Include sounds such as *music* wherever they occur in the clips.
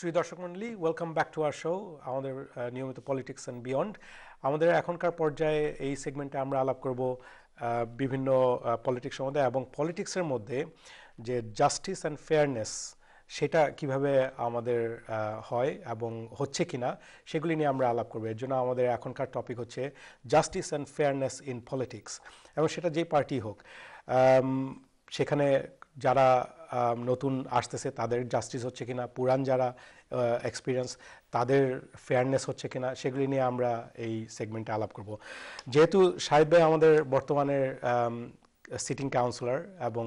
শ্রী দর্শক মন্ডলী welcome back to our show আমাদের নিয়মিত পলিটিক্স অ্যান্ড বিয়ন্ড আমাদের এখনকার পর্যায়ে এই সেগমেন্টে আমরা আলাপ করব বিভিন্ন পলিটিক্স সম্বন্ধে এবং পলিটিক্সের মধ্যে যে জাস্টিস অ্যান্ড ফেয়ারনেস সেটা কিভাবে আমাদের হয় এবং হচ্ছে কি না সেগুলি নিয়ে আমরা আলাপ করবো এর জন্য আমাদের এখনকার টপিক হচ্ছে justice and fairness in politics এবং সেটা যে পার্টি হোক সেখানে যারা নতুন আসতেছে তাদের জাস্টিস হচ্ছে কিনা পুরান যারা এক্সপিরিয়েন্স তাদের ফেয়ারনেস হচ্ছে কিনা সেগুলি নিয়ে আমরা এই সেগমেন্টে আলাপ করব যেহেতু সাহেব ভাই আমাদের বর্তমানের সিটিং কাউন্সিলর এবং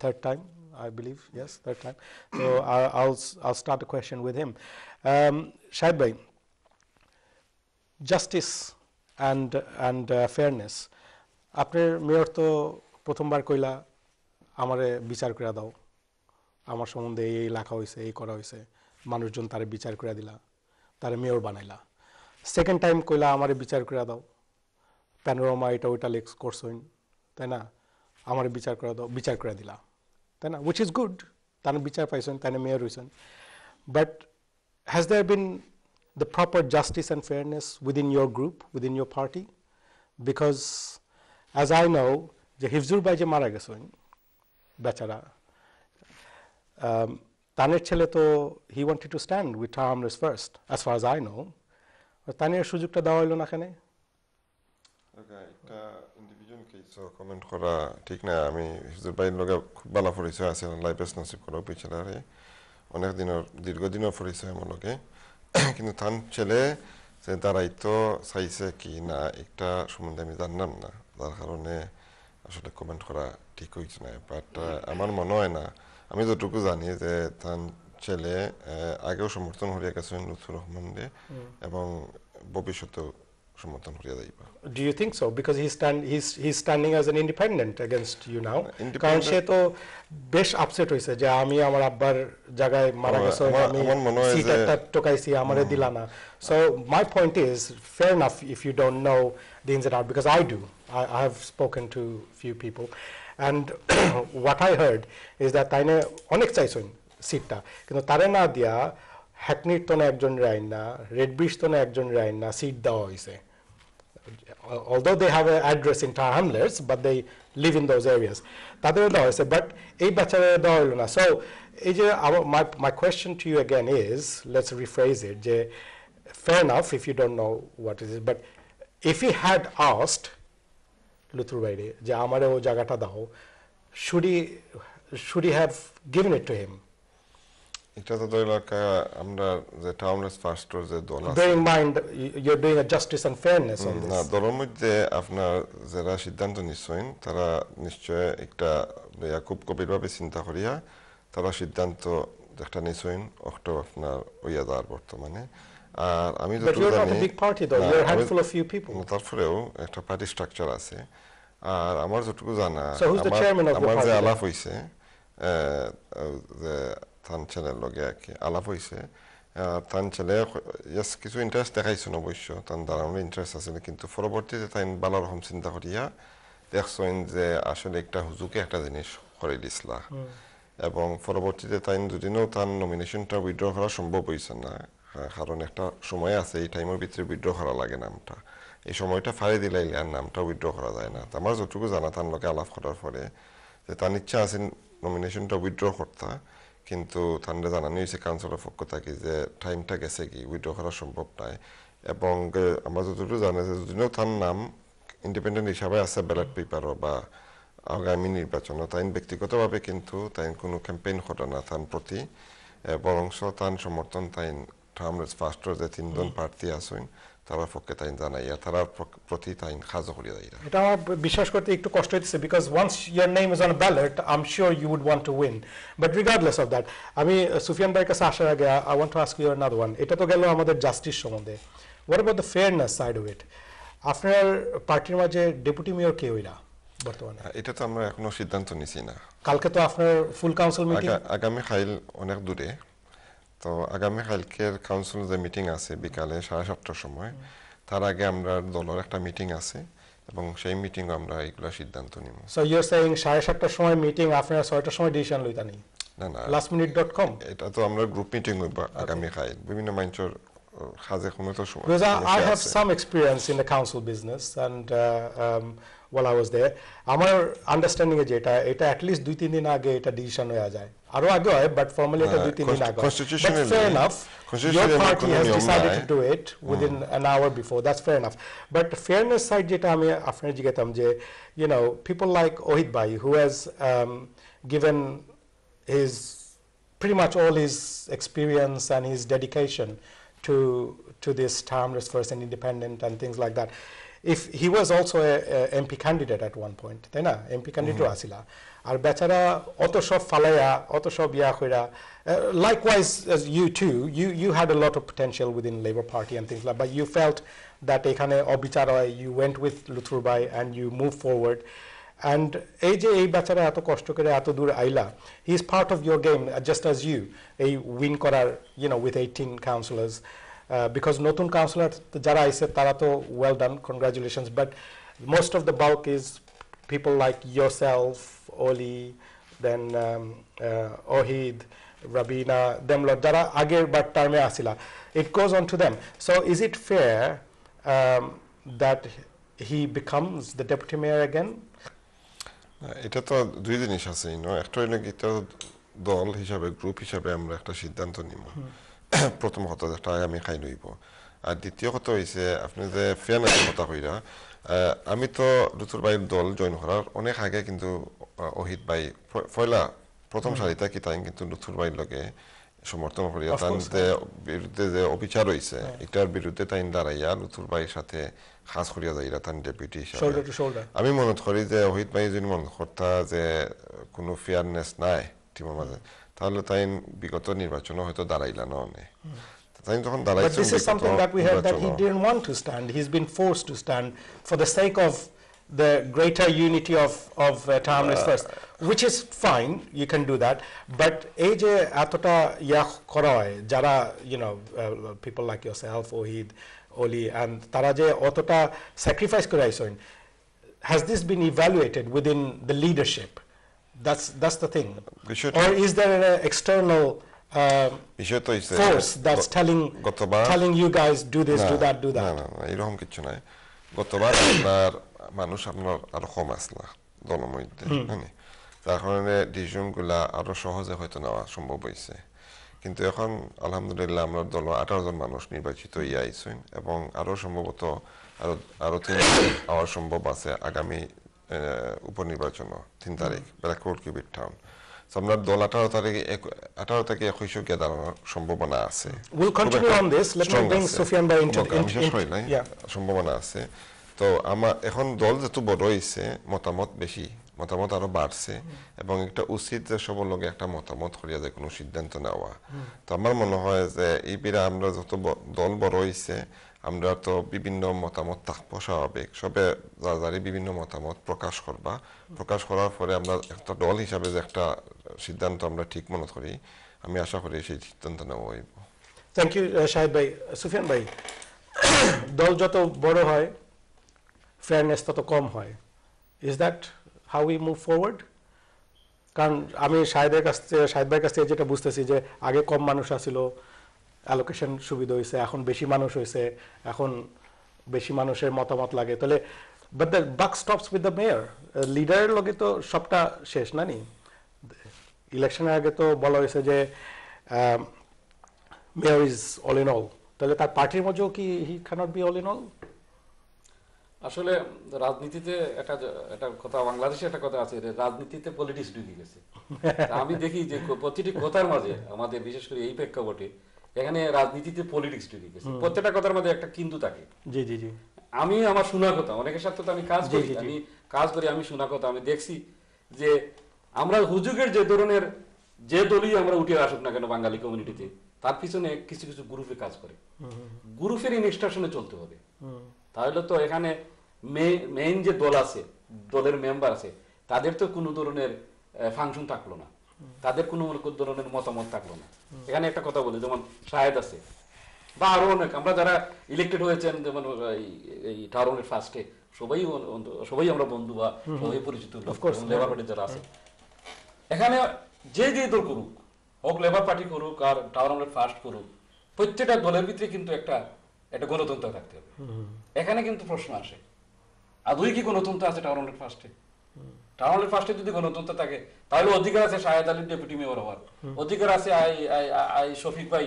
third time I believe yes, third time তো I'll start question with him সাহেব ভাই জাস্টিস অ্যান্ড অ্যান্ড ফেয়ারনেস আপনার মেয়র তো প্রথমবার কইলা আমারে বিচার করে দাও আমার সম্বন্ধে এই এই লেখা হয়েছে এই করা হয়েছে মানুষজন তারে বিচার করে দিলা তারে মেয়র বানাইলা সেকেন্ড টাইম কইলা আমারে বিচার করে দাও প্যানোরামা এটা ওইটা লেখ করছইন তাই না আমার বিচার করে দাও বিচার করে দিলা তাই না উইচ ইজ গুড তার বিচার পাইছেন তাই মেয়র হয়েছেন but has there been the proper justice and fairness within your group within your party because as I know যে হিফজুর বাই যে মারা গেছেন বেচারা um, তানের ছেলে তো he wanted to stand with harmless first as far I know তানের সুযোগটা দেওয়া হলো না এখানে একটা ইন্ডিভিজুয়াল কমেন্ট করা ঠিক না আমি হিজুর বাইর লগে খুব ভালো পরিচয় আছে লাইফেস নসিব করো পিছলারে অনেক দিনের দীর্ঘদিনের পরিচয় আমার লগে কিন্তু তান ছেলে যে তারাই তো চাইছে কি না একটা সম্বন্ধে আমি জানলাম না যার কারণে আসলে কমেন্ট করা ঠিক হয়েছে না বাট আমার মনে হয় না আমি যতটুকু জানি যে তার ছেলে আগেও সমর্থন হরিয়া গেছেন লুৎফুর রহমানরে এবং ভবিষ্যতেও Do you think so? Because he stand, he's, he's standing as an independent against you now. Independent. Because he বেশ upset হইছে যে আমি আমার আব্বার জায়গায় মারা গেছো আমি সিটটা টকাইছি আমারে দিলা না so my point is fair enough if you don't know the inside out because i do i, have spoken to few people and *clears throat* what i heard is that তাইনে অনেক চাইছেন সিটটা কিন্তু তারে না দিয়া হ্যাকনির তনে একজনের আইন না রেড ব্রিজ তনে একজনের আইন না সিট দেওয়া হয়েছে although they have an address in Tar Hamlets, but they live in those areas. তাদের দেওয়া হয়েছে বাট এই বাচ্চাদের দেওয়া হলো না সো এই যে আমার my my question to you again is let's rephrase it যে fair enough if you don't know what is it but if you had asked Lutfur বাইরে যে আমারও জায়গাটা দাও should he should he have given it to him এটা তো আমরা যে টাউনলেস ফাস্টর যে দল আছে না দলের মধ্যে আপনার সিদ্ধান্ত তারা নিশ্চয় একটা চিন্তা করিয়া তারা সিদ্ধান্ত একটা অক্টো আপনার বর্তমানে আর আমি তারপরেও একটা পার্টি স্ট্রাকচার আছে আর আমার যতটুকু জানা আমার যে আলাপ হয়েছে তান ছেলের লগে আর কি আলাপ হয়েছে আর তান ছেলে কিছু ইন্টারেস্ট দেখাইছেন অবশ্য তান দাঁড়ানোর ইন্টারেস্ট আছে কিন্তু পরবর্তীতে তাই বালার রকম চিন্তা করিয়া দেখছেন যে আসলে একটা হুজুকে একটা জিনিস করে দিছিলা এবং পরবর্তীতে তাই দুদিনও তার নমিনেশনটা উইড্র করা সম্ভব হয়েছে না কারণ একটা সময় আছে এই টাইমের ভিতরে উইড্র করা লাগে নামটা এই সময়টা ফাড়ি দিলাইলে আর নামটা উইড্র করা যায় না আমার যতটুকু জানা তার লোকে আলাপ করার পরে যে তার ইচ্ছা আছে নমিনেশনটা উইড্র করতা কিন্তু থান্ডে জানানো হয়েছে কাউন্সিলের পক্ষ থেকে যে টাইমটা গেছে কি উইড্র করা সম্ভব নয় এবং আমরা যতটুকু জানি যে যদিও তার নাম ইন্ডিপেন্ডেন্ট হিসাবে আছে ব্যালট পেপারও বা আগামী নির্বাচনও তাই ব্যক্তিগতভাবে কিন্তু তাই কোনো ক্যাম্পেইন ঘটে না তার প্রতি বরংশ তান সমর্থন তাই থার্মরেস ফার্স্টর যে তিনজন প্রার্থী আছেন তারা পক্ষে তাই জানাইয়া তারা প্রতি তাই সাহায্য করিয়া যাইরা এটা আমার বিশ্বাস করতে একটু কষ্ট হইতেছে because once your name is on ballot I am sure you would want to win but regardless of that আমি সুফিয়ান uh, ভাইয়ের কাছে আসার আগে I want to ask you another one এটা তো গেল আমাদের জাস্টিস সম্বন্ধে what about the fairness side of it আপনার পার্টির মাঝে ডেপুটি মেয়র কে হইরা বর্তমানে হ্যাঁ, এটা তো আমরা এখনো সিদ্ধান্ত নিছি না কালকে তো আপনার ফুল কাউন্সিল মিটিং আগামী ফাইল অনেক দূরে তো আগামী কালকের কাউন্সিল যে মিটিং আছে বিকালে সাড়ে সাতটার সময় তার আগে আমরা দলের একটা মিটিং আছে এবং সেই মিটিং আমরা এগুলো সিদ্ধান্ত নিব সো ইউ আর সেইং সাড়ে সাতটার সময় মিটিং আপনারা ছয়টার সময় ডিসিশন লইতা নি না না লাস্ট মিনিট ডট কম এটা তো আমরা গ্রুপ মিটিং হইব আগামী কাল বিভিন্ন মঞ্চর খাজে কোনো তো সময় because I have some experience in the council business and well I was there আমার আন্ডারস্ট্যান্ডিং এ যেটা এটা অ্যাট লিস্ট দুই তিন দিন আগে এটা ডিসিশন হয়ে যায় but formulated uh, within 2 3 din aage fair enough your party has decided to do it within hmm. an hour before that's fair enough but fairness side jeta ami apnar jigetam you know people like ohid bhai who has um, given his pretty much all his experience and his dedication to to this timeless first and independent and things like that if he was also a, MP candidate at one point, then MP candidate mm -hmm. asila. Are better Otoshov Falaya, Otoshov Yahuira. Likewise, as you too, you, you had a lot of potential within Labour Party and things like that, but you felt that Ekane Obicharoi, you went with Luthurbai and you moved forward. And AJ Bachara Ato Kostokere Atodur Aila, he's part of your game, just as you, a win korar, you know, with 18 councillors. Because uh, নতুন councillor যারা আইছে তারা তো well done congratulations but most of the বাউক is people like yourself Oli then অহিদ Rabina দেমলট যারা আগের বার টার্মে আসিল it goes on to them so is it fair that he becomes the deputy mayor again এটা তো দুই জিনিস আছে একটা হইলে এটা দল হিসাবে গ্রুপ হিসাবে আমরা একটা সিদ্ধান্ত নিব প্রথম কথা একটা আমি খাই নইব আর দ্বিতীয় কথা হয়েছে আপনি যে ফ্যান আছে কথা কইরা আমি তো রুতুর ভাইয়ের দল জয়েন করার অনেক আগে কিন্তু অহিত ভাই ফয়লা প্রথম সারিতা কি তাই কিন্তু লুথুর বাইর লগে সমর্থন করি তানতে বিরুদ্ধে যে অবিচার হয়েছে এটার বিরুদ্ধে তাই দাঁড়াইয়া লুথুর বাইর সাথে খাস করিয়া যাইরা তান ডেপুটি আমি মনে করি যে অহিত ভাই যিনি মনে করতা যে কোনো ফেয়ারনেস নাই টিমের মাঝে তাহলে তাই বিগত নির্বাচন হয়তো দাঁড়াইলা না অনেক তাই যখন দাঁড়াইছেন this is something that we had that he didn't want to stand he is been forced to stand for the sake of the greater unity of of টার্মলেস first which is fine you can do that but এই যে এতটা ইয়া করা হয় যারা you know uh, people like yourself Ohid ওলি and তারা যে অতটা স্যাক্রিফাইস করে আইসেন has this been evaluated within the leadership That's that's the thing. Or is there an external uh, force that's telling telling you guys do this, do that, do that? না না এরকম কিছু নাই গতবার আপনার মানুষ আপনার আরো কম আসলা জনমধ্যে হ্যাঁ যার কারণে ডিসিশনগুলা আরো সহজে হয়তো নেওয়া সম্ভব হয়েছে কিন্তু এখন আলহামদুলিল্লাহ আমরা দল আঠারো জন মানুষ নির্বাচিত ইয়ে আইসেন এবং আরো সম্ভবত আরো আরো তিন হওয়ার সম্ভব আছে আগামী উপনির্বাচন তিন তারিখ ব্ল্যাকরোড কিউবিট টাউন আপনার দল আঠারো তারিখে আঠারো থেকে একুশে কে দাঁড়ানোর সম্ভাবনা আছে সম্ভাবনা আছে তো আমার এখন দল যেহেতু বড় হয়েছে মতামত বেশি মতামত আরো বাড়ছে এবং একটা উচিত যে সব লোকে একটা মতামত করিয়া যে কোনো সিদ্ধান্ত নেওয়া তো আমার মনে হয় যে এই বিরা আমরা যত দল বড় হয়েছে আমরা তো বিভিন্ন মতামত থাকবো স্বাভাবিক সবে দাঁড়িয়ে বিভিন্ন মতামত প্রকাশ করবা প্রকাশ করার পরে আমরা একটা দল হিসাবে যে একটা সিদ্ধান্ত আমরা ঠিক মনে করি আমি আশা করি সেই সিদ্ধান্ত নেওয়া হইব থ্যাংক ইউ সাহেব ভাই সুফিয়ান ভাই *coughs* দল যত বড় হয় ফেয়ারনেস তত কম হয় is that how we move forward কারণ আমি সাহেবের কাছ থেকে সাহেব ভাইয়ের কাছ থেকে যেটা বুঝতেছি যে আগে কম মানুষ আসিল অ্যালোকেশন সুবিধা হয়েছে এখন বেশি মানুষ হয়েছে এখন বেশি মানুষের মতামত লাগে তাহলে but the buck stops with the mayor লিডারের লগে তো সবটা শেষ না নি ইলেকশনের আগে তো বলা হয়েছে যে mayor is all in all তাহলে তার পার্টির মধ্যেও কি he can't be all in all আসলে রাজনীতিতে একটা একটা কথা বাংলাদেশে একটা কথা আছে রাজনীতিতে পলিটিক্স ঢুকে গেছে আমি দেখি যে প্রতিটি কথার মাঝে আমাদের বিশেষ করে এই প্রেক্ষাপটে এখানে রাজনীতিতে পলিটিক্স তৈরি করেছে প্রত্যেকটা কথার মধ্যে একটা কিন্তু থাকে জি জি জি আমি আমার শোনা কথা অনেকের সাথে তো আমি কাজ করি আমি কাজ করি আমি শোনা কথা আমি দেখছি যে আমরা হুজুগের যে ধরনের যে দলই আমরা উঠে আসুক না কেন বাঙালি কমিউনিটিতে তার পিছনে কিছু কিছু গ্রুপে কাজ করে গ্রুপের ইনস্ট্রাকশনে চলতে হবে তাহলে তো এখানে মেইন যে দল আছে দলের মেম্বার আছে তাদের তো কোনো ধরনের ফাংশন থাকলো না তাদের কোনো ধরনের মতামত থাকলো না এখানে একটা কথা বলে যেমন শাহেদ আছে বা আরো অনেক আমরা যারা ইলেক্টেড হয়েছেন যেমন এই টাউনের ফার্স্টে সবাই সবাই আমরা বন্ধু বা সবাই পরিচিত লেবার পার্টি যারা আছে এখানে যে যে দল করুক হোক লেবার পার্টি করুক আর টাউনের ফার্স্ট করুক প্রত্যেকটা দলের ভিতরে কিন্তু একটা একটা গণতন্ত্র থাকতে হবে এখানে কিন্তু প্রশ্ন আসে আদৌ কি গণতন্ত্র আছে টাউনের ফার্স্টে টাউন ফার্স্টে যদি গণতন্ত্র থাকে তাহলে অধিকার আছে শাহেদ আলীর ডেপুটি মেয়র হওয়ার অধিকার আছে আই আই শফিক ভাই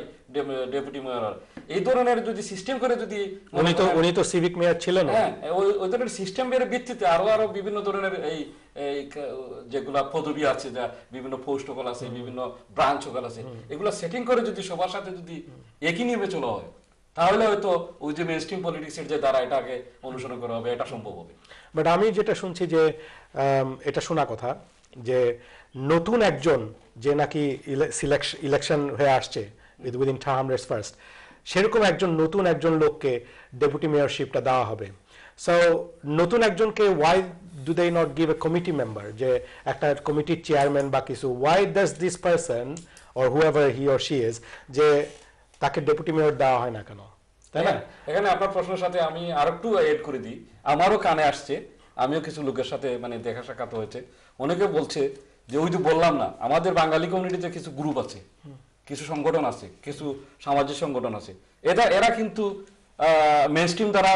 ডেপুটি মেয়র হওয়ার এই ধরনের যদি সিস্টেম করে যদি উনি তো উনি তো সিভিক মেয়র ছিলেন হ্যাঁ ওই ধরনের সিস্টেম এর ভিত্তিতে আরো আরো বিভিন্ন ধরনের এই যেগুলা পদবি আছে যা বিভিন্ন পোস্ট আছে বিভিন্ন ব্রাঞ্চ আছে এগুলো সেটিং করে যদি সবার সাথে যদি একই নিয়ে চলা হয় তাহলে হয়তো ওই যে মেনস্ট্রিম পলিটিক্সের যে দ্বারা এটাকে অনুসরণ করা হবে এটা সম্ভব হবে বাট আমি যেটা শুনছি যে এটা শোনা কথা যে নতুন একজন যে নাকি ইলেকশন হয়ে আসছে with within term race first সেরকম একজন নতুন একজন লোককে ডেপুটি মেয়রশিপটা দেওয়া হবে সো নতুন একজনকে why do they not give a committee member যে একটা কমিটির চেয়ারম্যান বা কিছু why does this person or ever he or she is যে তাকে ডেপুটি মেয়র দেওয়া হয় না কেন তাই না হ্যাঁ, এখানে আপনার প্রশ্নের সাথে আমি আর একটু এড করে দিই আমারও কানে আসছে আমিও কিছু লোকের সাথে মানে দেখা সাক্ষাৎ হয়েছে অনেকে বলছে যে ওই তো বললাম না আমাদের বাঙালি কমিউনিটিতে কিছু গ্রুপ আছে কিছু সংগঠন আছে কিছু সামাজিক সংগঠন আছে এটা এরা কিন্তু মেন স্ট্রিম দ্বারা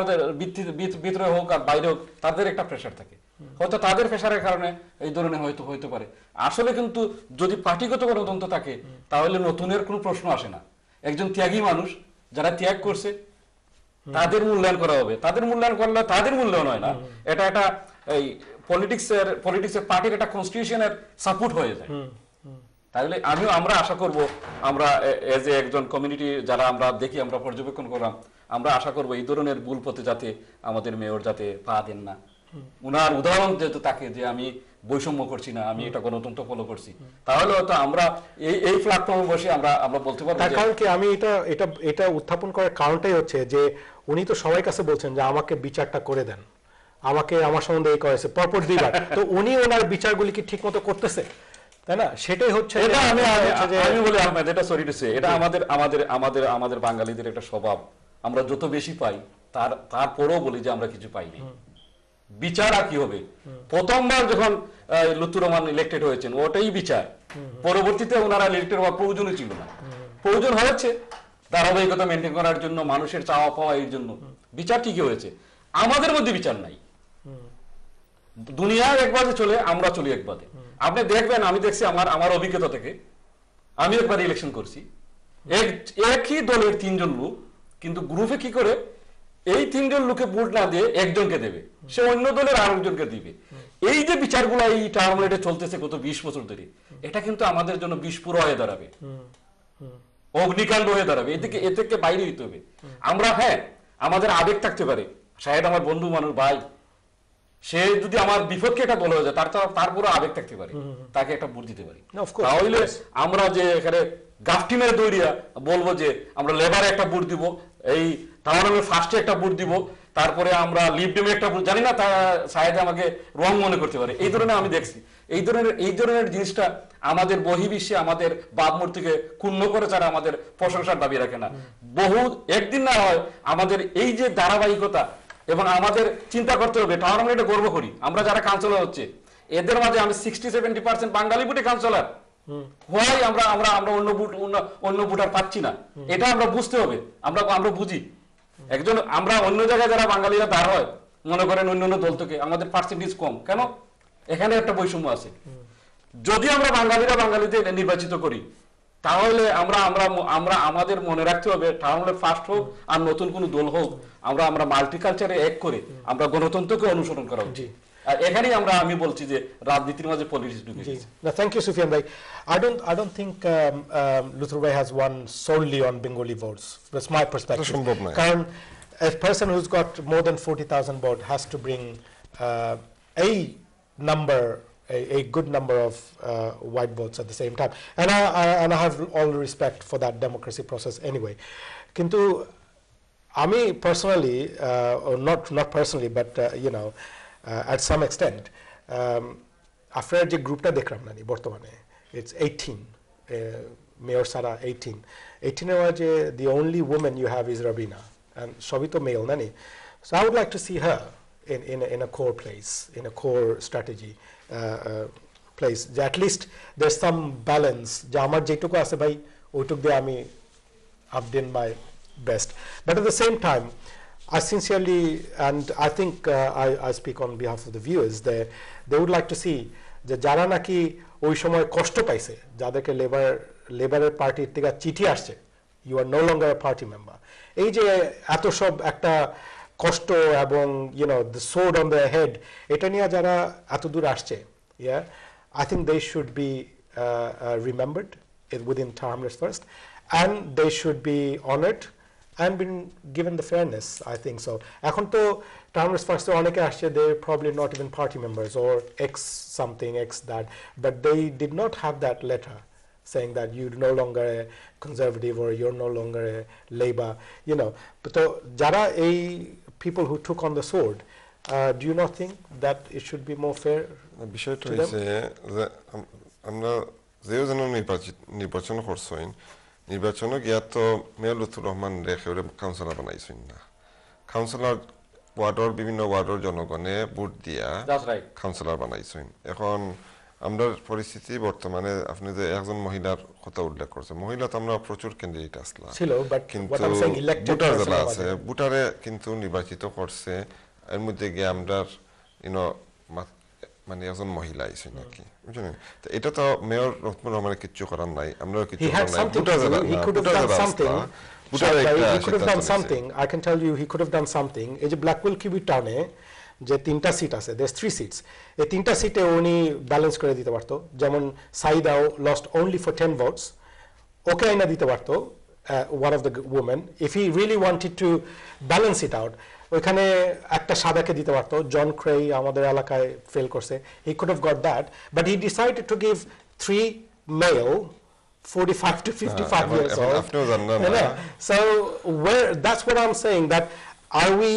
ভিতরে হোক আর বাইরে হোক তাদের একটা প্রেশার থাকে হয়তো তাদের প্রেশারের কারণে এই ধরনের হয়তো হইতে পারে আসলে কিন্তু যদি পার্টিগত গণতন্ত্র থাকে তাহলে নতুনের কোনো প্রশ্ন আসে না একজন ত্যাগী মানুষ যারা ত্যাগ করছে তাদের মূল্যায়ন করা হবে তাদের মূল্যায়ন করলে তাদের মূল্যায়ন হয় না এটা একটা এই পলিটিক্স এর পলিটিক্স এর পার্টির একটা কনস্টিটিউশনের সাপোর্ট হয়ে যায় তাহলে আমিও আমরা আশা করব আমরা এজ এ একজন কমিউনিটি যারা আমরা দেখি আমরা পর্যবেক্ষণ করলাম আমরা আশা করব এই ধরনের ভুল পথে যাতে আমাদের মেয়র যাতে পা দেন না উনার উদাহরণ যেহেতু তাকে যে আমি বৈষম্য করছি না আমি এটা গণতন্ত্র ফলো করছি তাহলে হয়তো আমরা এই এই প্ল্যাটফর্মে বসে আমরা আমরা বলতে পারি কারণ কি আমি এটা এটা এটা উত্থাপন করার কারণটাই হচ্ছে যে উনি তো সবাই কাছে বলছেন যে আমাকে বিচারটা করে দেন আমাকে আমার সম্বন্ধে এই করেছে পরপর দুইবার তো উনি ওনার বিচারগুলি কি ঠিক মতো করতেছে তাই না সেটাই হচ্ছে এটা আমি আমি বলি আহমেদ এটা সরি টু সে এটা আমাদের আমাদের আমাদের আমাদের বাঙালিদের একটা স্বভাব আমরা যত বেশি পাই তার তারপরেও বলি যে আমরা কিছু পাইনি বিচার আর কি হবে প্রথমবার যখন লুতুর রহমান ইলেক্টেড হয়েছেন ওটাই বিচার পরবর্তীতে ওনারা ইলেক্টেড হওয়ার প্রয়োজনই ছিল না প্রয়োজন হয়েছে ধারাবাহিকতা মেনটেন করার জন্য মানুষের চাওয়া পাওয়া এর জন্য বিচার ঠিকই হয়েছে আমাদের মধ্যে বিচার নাই দুনিয়ার একবারে চলে আমরা চলি একবারে আপনি দেখবেন আমি দেখছি আমার আমার অভিজ্ঞতা থেকে আমি একবার ইলেকশন করছি এক একই দলের তিনজন লোক কিন্তু গ্রুপে কি করে এই তিনজন লোকে ভোট না দিয়ে একজনকে দেবে সে অন্য দলের আর একজনকে দিবে এই যে বিচারগুলো এই টার্মলেটে চলতেছে গত বিশ বছর ধরে এটা কিন্তু আমাদের জন্য বিস্ফোর হয়ে দাঁড়াবে অগ্নিকাণ্ড হয়ে দাঁড়াবে এদিকে এ থেকে বাইরে হইতে হবে আমরা হ্যাঁ আমাদের আবেগ থাকতে পারে সাহেব আমার বন্ধু মানুষ ভাই সে যদি আমার বিপক্ষে একটা বলা হয়ে যায় তার তারপরে আবেগ থাকতে পারে তাকে একটা ভোট দিতে পারি তাহলে আমরা যে এখানে গাফটিমের দৈরিয়া বলবো যে আমরা লেবারে একটা ভোট দিব এই তাহলে আমি ফার্স্টে একটা বুট দিব তারপরে আমরা লিপডেমে একটা বুট জানি না তা সাহেদ আমাকে রং মনে করতে পারে এই ধরনের আমি দেখছি এই ধরনের এই ধরনের জিনিসটা আমাদের বহিবিশ্বে আমাদের বাপমূর্তিকে ক্ষুণ্ণ করে যারা আমাদের প্রশংসার দাবি রাখে না বহু একদিন না হয় আমাদের এই যে ধারাবাহিকতা এবং আমাদের চিন্তা করতে হবে তাহলে আমরা এটা গর্ব করি আমরা যারা কাউন্সিলর হচ্ছে এদের মাঝে আমি সিক্সটি সেভেন্টি পার্সেন্ট বাঙালি বুটে কাউন্সিলর হয় আমরা আমরা আমরা অন্য বুট অন্য অন্য আর পাচ্ছি না এটা আমরা বুঝতে হবে আমরা আমরা বুঝি একজন আমরা অন্য জায়গায় যারা বাঙালিরা দাঁড় হয় মনে করেন অন্য অন্য দল থেকে আমাদের পার্সেন্টেজ কম কেন এখানে একটা বৈষম্য আছে যদি আমরা বাঙালিরা বাঙালিদের নির্বাচিত করি তাহলে আমরা আমরা আমরা আমাদের মনে রাখতে হবে তাহলে ফার্স্ট হোক আর নতুন কোনো দল হোক আমরা আমরা মাল্টিকালচারে এক করে আমরা গণতন্ত্রকে অনুসরণ করা উচিত Thank এখানেই আমরা আমি বলছি যে রাজনীতির মাঝে পলিটিক্স ঢুকে গেছে না থ্যাংক ইউ সুফিয়ান ভাই I don't I don't think Lutfur ভাই has won on Bengali votes that's my perspective সম্ভব নয় কারণ a person who's got more than 40000 votes has to bring uh, a number a, a, good number of uh, white votes at the same time. And I, I, and I have all respect for that democracy process anyway. Kintu, I mean personally, uh, or not, not personally, but uh, you know, uh, at some extent after the group ta dekhram nani bortomane it's 18 uh, mayor sara 18 18 er je the only woman you have is rabina and sobi male nani so i would like to see her in in in a core place in a core strategy uh, place at least there's some balance ja amar je tuku ase bhai oi tuk de ami my best but at the same time I sincerely, and I think uh, I, speak on behalf of the viewers, they, they would like to see the Jaranaki Oishomoy Kosto Paise, Jadeke Labour Labour Party tika Chiti Arche. You are no longer a party member. AJ Atoshob Akta Kosto Abong, you know, the sword on the head, Etania Jara Atudur Arche. Yeah, I think they should be uh, uh, remembered within Tamras first, and they should be honored I'm been given the fairness, I think so. Akonto Tamras first onek ashe, they're probably not even party members or X something, X that. But they did not have that letter saying that you're no longer a conservative or you're no longer a Labour, you know. But Jara a people who took on the sword, uh, do you not think that it should be more fair? Bishop to say that I'm not the other নির্বাচনে গিয়া তো mayor Lutfur Rahman রেখেউরে councillor বানাইছেন না councillor ওয়ার্ডর বিভিন্ন ওয়ার্ডর জনগণে vote দিয়া councillor বানাইছেন এখন আমরা পরিস্থিতি বর্তমানে আপনি যে একজন মহিলার কথা উল্লেখ করছেন মহিলা তো আমরা প্রচুর ক্যান্ডিডেট আসলাম কিন্তু ভোটার যারা আছে ভোটারে কিন্তু নির্বাচিত করছে এর মধ্যে গিয়ে আমরা ইনো মানে একজন মহিলা আইছে নাকি বুঝলেন তো এটা তো মেয়র রহমান রহমানের কিছু করার নাই আমরাও কিছু করার নাই দুটা জায়গা যে কিবি যে তিনটা সিট আছে দেশ থ্রি সিটস এই তিনটা সিটে উনি ব্যালেন্স করে দিতে পারতো যেমন সাইদাও lost only for ten votes okay আইনা দিতে পারতো one of the women if he really wanted to balance it out ওইখানে একটা সাদাকে দিতে পারতো জন ক্রেই আমাদের এলাকায় ফেল করছে he could have got that but he decided to give three male 45 to 55 years old. So where that's what I'm saying that are we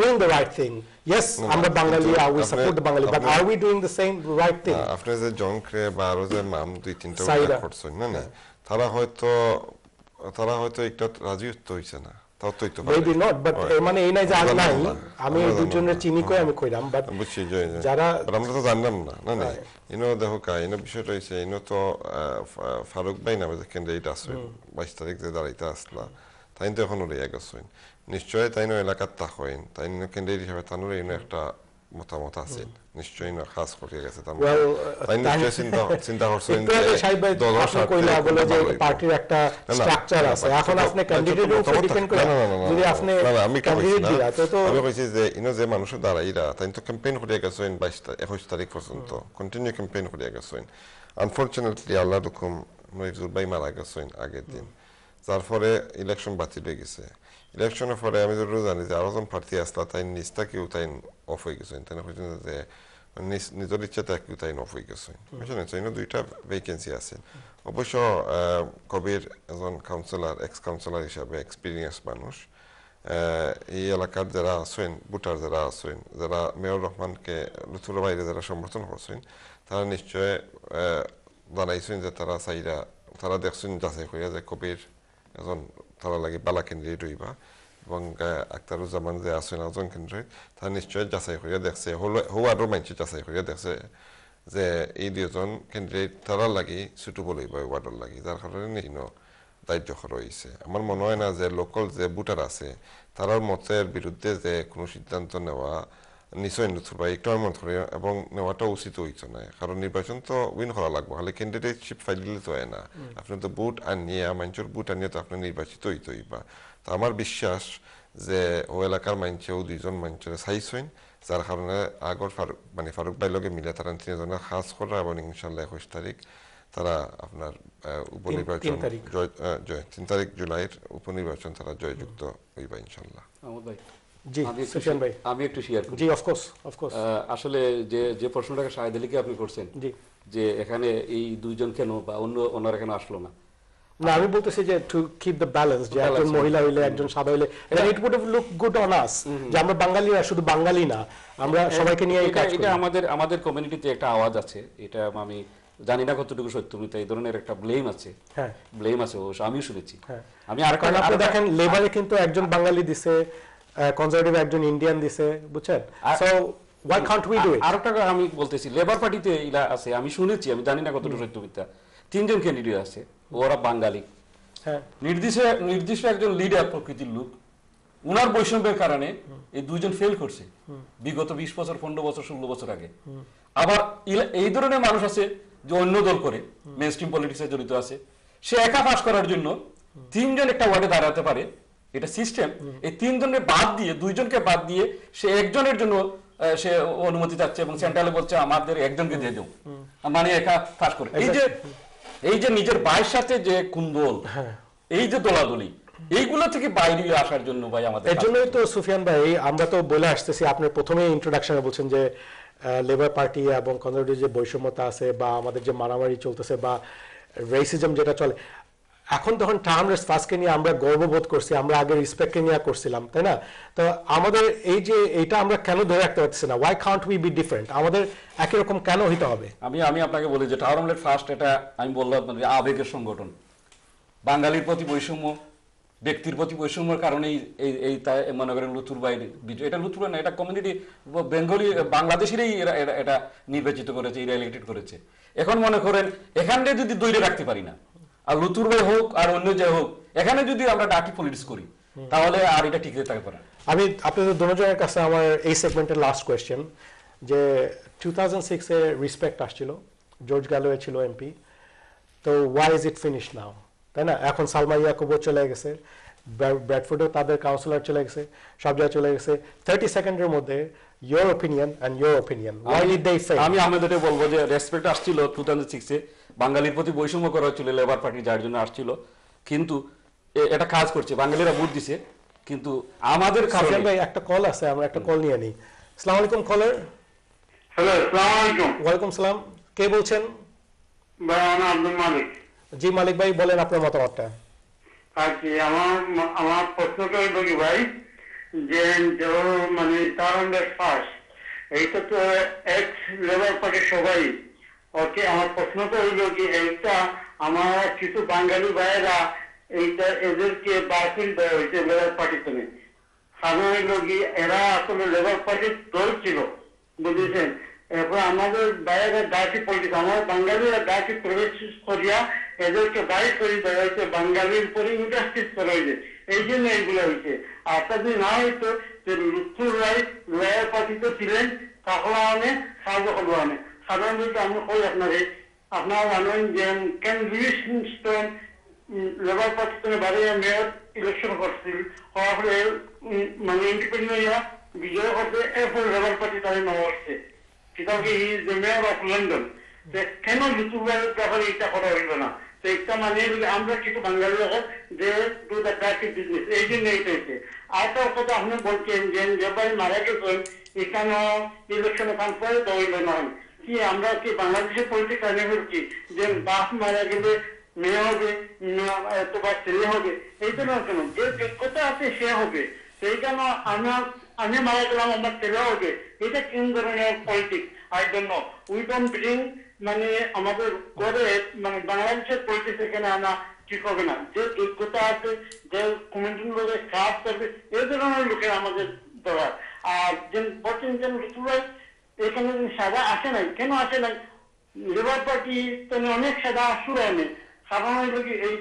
doing the right thing? Yes, আমরা বাঙালি আর we support the Bangali but are we doing the same right thing আপনি যে Cray যে দুই তিনটা করছেন না না তারা হয়তো তারা হয়তো একটা রাজি হইছে না মেবি নট বাট মানে এই নাই যে আর নাই আমি এই দুজনের চিনি কই আমি কইলাম বাট বুঝছি যারা আমরা তো জানলাম না না না ইনো দেখো কা ইনো বিষয়টা হইছে ইনো তো ফারুক ভাই নামে দেখেন ডেট আছে বাইশ তারিখ যে দাঁড়াইতে আসলা তাই তো এখনো রেয়া গেছেন নিশ্চয় তাই এলাকাত তা হইন তাই কেন্দ্রের হিসাবে তানোর ইনো একটা মোটামুটা নিশ্চয়ই নিশ্চয় খাস করে গেছে তাই নিশ্চয় চিন্তা চিন্তা করছেন পার্টির একটা স্ট্রাকচার আছে এখন আপনি ক্যান্ডিডেট উপর ডিপেন্ড করে যদি আপনি আমি তো আমি কইছি যে ইনো যে মানুষের দ্বারাইরা তাই তো ক্যাম্পেইন করিয়া গেছেন 22 21 তারিখ পর্যন্ত কন্টিনিউ ক্যাম্পেইন করিয়া গেছেন আনফরচুনেটলি আল্লাহ রকম মরিজুল ভাই মারা গেছেন আগের দিন যার ফলে ইলেকশন বাতিল হয়ে গেছে ইলেকশনের ফলে আমি যদি জানি যে আরো জন প্রার্থী আসলে তাই নিস্তা কেউ তাই অফ হয়ে গেছেন তেনে কৈছোঁ যে নিজৰ ইচ্ছাতে একোটাইন অফ হৈ গৈছে বুজিছেনে চাইনো দুইটা ভেকেঞ্চি আছে অবশ্য কবির এজন কাউন্সিলার এক্স কাউন্সিলার হিসাবে এক্সপিৰিয়েঞ্চ মানুষ এই এলাকার যারা আছেন ভোটার যারা আছেন যারা মেয়র রহমানকে লুথুল বাইরে যারা সমর্থন করছেন তারা নিশ্চয় জানাইছেন যে তারা চাইরা তারা দেখছেন যাচাই করিয়া যে কবির এজন তারা লাগে বালা কেন্দ্রে রইবা এবং আক্তারুজ্জামান যে আছেন কেন্দ্রে তা নিশ্চয় যাচাই করিয়া দেখছে যাচাই করিয়া দেখছে যে এই দুজন তারা লাগি ওয়ার্ডর লাগি যার কারণে নিহীন দায়িত্ব রয়েছে আমার মনে হয় না যে লোকাল যে ভোটার আছে তারার মতের বিরুদ্ধে যে কোনো সিদ্ধান্ত নেওয়া নিশ্চয় বা একটু আমার করে এবং নেওয়াটা উচিত হইতো না কারণ নির্বাচন তো উইন করা লাগবে হলে ক্যান্ডিডেটশিপ ফাইল দিলে তো হয় না আপনি তো বুট আনিয়ে মানুষের বুট আনিয়ে তো আপনি নির্বাচিত হইতো বা তো আমার বিশ্বাস যে ও এলাকার মানছে ও দুইজন মানছে সাইজ হইন যার কারণে আগর ফারুক মানে ফারুক ভাই লগে মিলে তারা তিনজনের সাজ করা এবং ইনশাল্লাহ একুশ তারিখ তারা আপনার উপনির্বাচন জয় তিন তারিখ জুলাইয়ের উপনির্বাচন তারা জয়যুক্ত হইবা ইনশাল্লাহ আমি একটু শেয়ার করি আসলে যে যে প্রশ্নটাকে শাহেদ আলীকে আপনি করছেন যে এখানে এই দুইজন কেন বা অন্য ওনারা কেন আসলো না না আমি বলতেছি যে টু কিপ দ্য ব্যালেন্স যে একজন মহিলা হইলে একজন সাদা হইলে it would look good on us যে আমরা বাঙালিরা শুধু বাঙালি না আমরা সবাইকে নিয়ে এই কাজ এটা আমাদের আমাদের কমিউনিটিতে একটা আওয়াজ আছে এটা আমি জানি না কতটুকু সত্য মিথ্যা এই ধরনের একটা ব্লেম আছে হ্যাঁ ব্লেম আছে ও আমিও শুনেছি হ্যাঁ। আমি আর কারণ আপনি দেখেন লেবারে কিন্তু একজন বাঙালি দিছে কনজারভেটিভ একজন ইন্ডিয়ান দিছে বুঝছেন so why can't we do it আরেকটা আমি বলতেছি লেবার পার্টিতে ইলা আছে আমি শুনেছি আমি জানি না কতটুকু সত্য তিনজন ক্যান্ডিডেট আছে ওরা বাঙালি হ্যাঁ। নির্দিষ্ট নির্দিষ্ট একজন লিডার প্রকৃতির লোক উনার বৈষম্যের কারণে এই দুজন ফেল করছে বিগত বিশ বছর পনেরো বছর ষোলো বছর আগে আবার এই ধরনের মানুষ আছে যে অন্য দল করে মেন স্ট্রিম পলিটিক্সে জড়িত আছে সে একা পাশ করার জন্য তিনজন একটা ওয়ার্ডে দাঁড়াতে পারে এটা সিস্টেম এই তিনজনকে বাদ দিয়ে দুইজনকে বাদ দিয়ে সে একজনের জন্য সে অনুমতি চাচ্ছে এবং সেন্ট্রালে বলছে আমাদের একজনকে দিয়ে দেবো মানে একা পাশ করে এই যে এই যে নিজের ভাইয়ের সাথে যে কুন্দল হ্যাঁ। এই যে দোলাদলি এইগুলো থেকে বাইরে আসার জন্য ভাই আমাদের এর জন্যই তো সুফিয়ান ভাই আমরা তো বলে আসতেছি আপনি প্রথমে ইন্ট্রোডাকশনে বলছেন যে লেবার পার্টি এবং কনজারভেটিভ যে বৈষম্যতা আছে বা আমাদের যে মারামারি চলতেছে বা রেসিজম যেটা চলে এখন তখন টার্ম রেসপাসকে নিয়ে আমরা গর্ববোধ করছি আমরা আগে রিসপেক্টকে নিয়ে করছিলাম তাই না তো আমাদের এই যে এটা আমরা কেন ধরে রাখতে পারছি না why can't we be different আমাদের একই রকম কেন হইতে হবে আমি আমি আপনাকে বলি যে টাওয়ার অমলেট ফার্স্ট এটা আমি বললাম মানে আবেগের সংগঠন বাঙালির প্রতি বৈষম্য ব্যক্তির প্রতি বৈষম্যের কারণে এই এই তাই মনে করেন লুথুর বাইর বিজয় এটা লুথুর না এটা কমিউনিটি বেঙ্গলি বাংলাদেশেরই এরা এটা নির্বাচিত করেছে এই রিলেটেড করেছে এখন মনে করেন এখানটায় যদি দৈরে রাখতে পারি না আর লুতুর ভাই হোক আর অন্য যে হোক এখানে যদি আমরা ডাকি পলিটিক্স করি তাহলে আর এটা টিকে থাকবে না আমি আপনাদের দুজনের কাছে আমার এই সেগমেন্টের লাস্ট কোয়েশ্চেন যে টু থাউজেন্ড সিক্সে রিসপেক্ট আসছিল জর্জ গ্যালোয়ে ছিল এমপি তো why is it finish now তাই না এখন সালমা ইয়াকুবও চলে গেছে ব্র্যাডফোর্ডেও তাদের কাউন্সিলর চলে গেছে সব জায়গায় চলে গেছে থার্টি সেকেন্ডের মধ্যে your opinion and your opinion why did they আমি আমাদের বলবো যে রেসপেক্ট আসছিল টু থাউজেন্ড সিক্সে বাঙালির প্রতি বৈষম্য করা হচ্ছিল লেবার পার্টি যার জন্য আসছিল কিন্তু এটা কাজ করছে বাঙালিরা ভোট দিছে কিন্তু আমাদের কাছে ভাই একটা কল আছে আমরা একটা কল নিয়ে নিই আসসালামু আলাইকুম কলার হ্যালো আসসালামু আলাইকুম ওয়ালাইকুম সালাম কে বলছেন ভাই আমি আব্দুল মালিক জি মালিক ভাই বলেন আপনার মতামতটা আজকে আচ্ছা, আমার আমার প্রশ্নটা হলো কি ভাই যে মানে তার ফার্স্ট এইটা তো এক লেবার পার্টির সবাই ওকে আমার প্রশ্ন তো হইল কি এইটা আমার কিছু বাঙালি ভাইয়েরা এইটা এদেরকে বাতিল দেওয়া হয়েছে লেবার পার্টি থেকে সাধারণ লোক এরা আসলে লেবার পার্টি দল ছিল বুঝেছেন এরপর আমাদের বাইরে ডাকি পলিটিক্স আমার বাঙালিরা ডাকি প্রবেশ করিয়া এদেরকে বাইর করে দেওয়া হয়েছে বাঙালির উপরে ইন্ডাস্ট্রিজ করা হয়েছে এই জন্য এইগুলো হয়েছে আর যদি না হইতো যে মৃত্যুর রায় লয়ার পার্টিতে ছিলেন তাহলে আমি সাহায্য করবো আনে সাধারণত আমি কই আপনারে আপনারা জানেন যে কেন লুইস স্টোন লেবার পার্টির বারে মেয়র ইলেকশন করছিল হওয়ার মানে ইন্ডিপেন্ডেন্ট বিজয় করতে এরপর লেবার পার্টি তাদের নামাচ্ছে কিতাব কি যে দ্য মেয়র অফ লন্ডন কেন ইউটিউবের ব্যাপারে এটা করা হইল না তো এটা মানে আমরা কিছু বাঙালি লোক যে টু দ্য প্রাকটিক বিজনেস এই জন্য এটা হয়েছে আর তার কথা আপনি বলছেন যে লেবার মারা গেছেন এখানে ইলেকশন কনফারেন্স হইল না কি আমরা কি বাংলাদেশের পলিটিক্স আনে করছি যে বাপ মারা গেলে মেয়ে হবে এত বা ছেলে হবে এই জন্য কেন যে যোগ্যতা আছে সে হবে সেই জন্য আমার আমি মারা গেলাম আমার ছেলে হবে এটা কি ধরনের politics I don't know we don't bring মানে আমাদের করে মানে বাংলাদেশের পলিটিক্স এখানে আনা ঠিক হবে না যে যোগ্যতা আছে যে কমিউনিটির লোকের কাজ করবে এই ধরনের লোকের আমাদের দেওয়ার আর যেন যে বর্তমান যে এখানে সাদা আসে নাই কেন আসে নাই লেবার পার্টি অনেক সাদা শুরু আনে সাধারণ লোক এই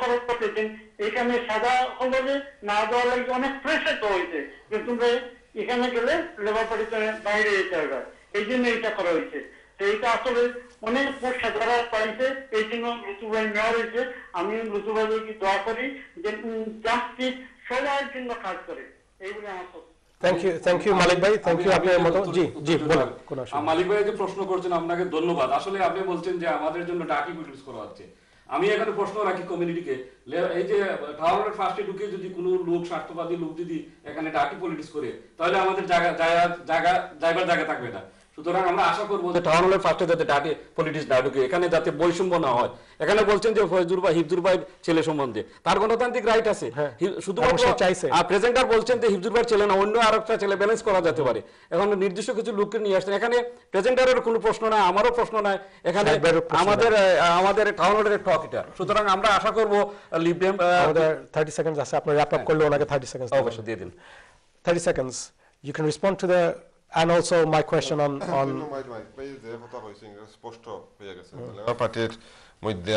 খরচ করতেছেন এখানে সাদা খবরে না দেওয়ার লাগে অনেক প্রেশার তো হয়েছে যে তোমরা এখানে গেলে লেবার পার্টি বাইরে যেতে হবে এই জন্য এটা করা হয়েছে তো এটা আসলে অনেক পোষা যারা পাইছে এই জন্য লুতুভাই নেওয়া হয়েছে আমি লুতুভাইকে দোয়া করি যে জাস্টিস সবার জন্য কাজ করে এইগুলি আমার ধন্যবাদ আসলে আপনি বলছেন যে আমাদের জন্য করা হচ্ছে আমি এখানে প্রশ্ন রাখি এই যে যদি কোনো লোক স্বার্থবাদী লোক করে তাহলে আমাদের জায়গা থাকবে না সুতরাং আমরা আশা করবো যে টাউন হলের ফার্স্টে যাতে ডাটি পলিটিক্স না ঢুকে এখানে যাতে বৈষম্য না হয় এখানে বলছেন যে ফয়জুর ভাই হিফজুর ভাই ছেলে সম্বন্ধে তার গণতান্ত্রিক রাইট আছে হ্যাঁ, শুধুমাত্র চাইছে আর প্রেজেন্টার বলছেন যে হিফজুর ভাই ছেলে না অন্য আর একটা ছেলে ব্যালেন্স করা যেতে পারে এখন নির্দিষ্ট কিছু লোককে নিয়ে আসছেন এখানে প্রেজেন্টারের কোনো প্রশ্ন নাই আমারও প্রশ্ন নাই এখানে আমাদের আমাদের টাউন হলের টক এটা সুতরাং আমরা আশা করবো লিব্রেম থার্টি সেকেন্ড আছে আপনার র্যাপ আপ করলে ওনাকে থার্টি সেকেন্ডস অবশ্যই দিয়ে দিন thirty seconds you can respond to the And also my question on... on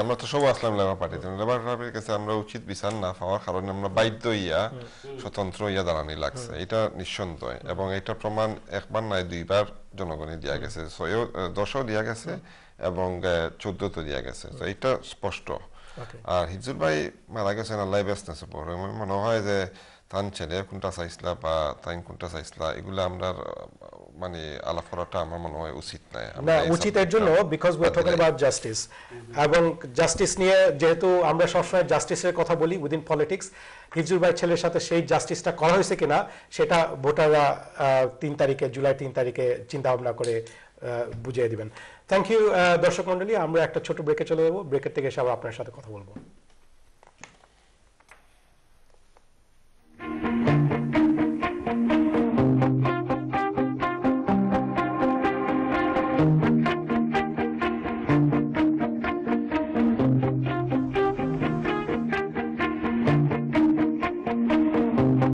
আমরা তো সব আসলাম লেবার লেবার পার্টির কাছে আমরা উচিত বিচার না পাওয়ার কারণে আমরা বাধ্য ইয়া স্বতন্ত্র ইয়া দাঁড়ানি লাগছে এটা নিঃসন্দেহ এবং এটা প্রমাণ একবার নাই দুইবার জনগণে দিয়া গেছে ছয় দশও দিয়া গেছে এবং চোদ্দতে দিয়া গেছে তো এটা স্পষ্ট আর হিজুর ভাই মারা গেছেন আল্লাহ ব্যস্ত আছে মনে হয় যে তান ছেলে কোনটা চাইছিলা বা তাই কোনটা চাইছিলা এগুলো আমরা মানে আলাপ করাটা আমার মনে হয় উচিত নাই না উচিত এর জন্য because we talking about justice এবং জাস্টিস নিয়ে যেহেতু আমরা সবসময় জাস্টিসের কথা বলি উইদিন পলিটিক্স হিজুর ভাই ছেলের সাথে সেই জাস্টিসটা করা হয়েছে কিনা সেটা ভোটাররা তিন তারিখে জুলাই তিন তারিখে চিন্তা ভাবনা করে বুঝিয়ে দিবেন থ্যাংক ইউ দর্শক মন্ডলী আমরা একটা ছোট ব্রেকে চলে যাবো ব্রেকের থেকে এসে আবার আপনার সাথে কথা বলবো